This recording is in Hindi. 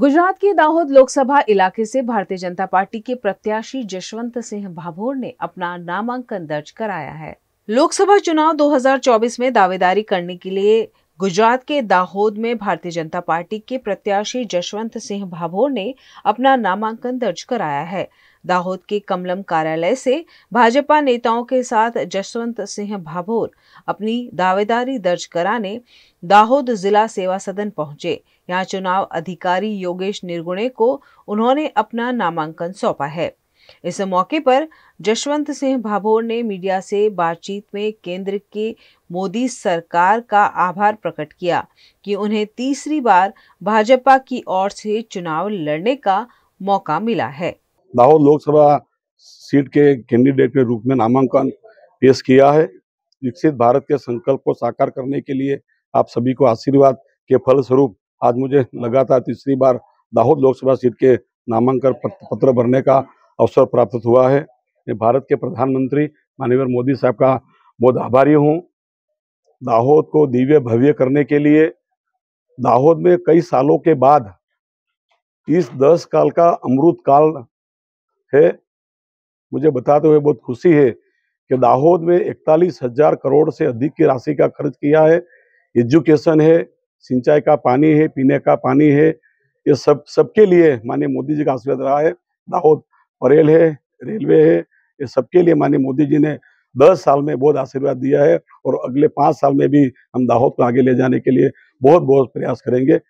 गुजरात के दाहोद लोकसभा इलाके से भारतीय जनता पार्टी के प्रत्याशी जशवंत सिंह भाभोर ने अपना नामांकन दर्ज कराया है लोकसभा चुनाव 2024 में दावेदारी करने के लिए गुजरात के दाहोद में भारतीय जनता पार्टी के प्रत्याशी जशवंत सिंह भाभोर ने अपना नामांकन दर्ज कराया है दाहोद के कमलम कार्यालय से भाजपा नेताओं के साथ जसवंत सिंह भाभोर अपनी दावेदारी दर्ज कराने दाहोद जिला सेवा सदन पहुंचे यहां चुनाव अधिकारी योगेश निर्गुणे को उन्होंने अपना नामांकन सौंपा है इस मौके पर जसवंत सिंह भाभोर ने मीडिया से बातचीत में केंद्र के मोदी सरकार का आभार प्रकट किया कि उन्हें तीसरी बार भाजपा की ओर से चुनाव लड़ने का मौका मिला है लाहौर लोकसभा सीट के कैंडिडेट के रूप में नामांकन पेश किया है विकसित भारत के संकल्प को साकार करने के लिए आप सभी को आशीर्वाद के फलस्वरूप आज मुझे लगातार तीसरी बार दाहोद लोकसभा सीट के नामांकन पत्र भरने का अवसर प्राप्त हुआ है मैं भारत के प्रधानमंत्री माननीय मोदी साहब का बहुत आभारी हूँ दाहोद को दिव्य भव्य करने के लिए दाहोद में कई सालों के बाद इस दस काल का अमृत काल है मुझे बताते हुए बहुत खुशी है कि दाहोद में इकतालीस हजार करोड़ से अधिक की राशि का खर्च किया है एजुकेशन है सिंचाई का पानी है पीने का पानी है ये सब सबके लिए माननीय मोदी जी का आशीर्वाद रहा है दाहोद परेल है रेलवे है ये सबके लिए माननीय मोदी जी ने दस साल में बहुत आशीर्वाद दिया है और अगले पाँच साल में भी हम दाहोद को आगे ले जाने के लिए बहुत बहुत प्रयास करेंगे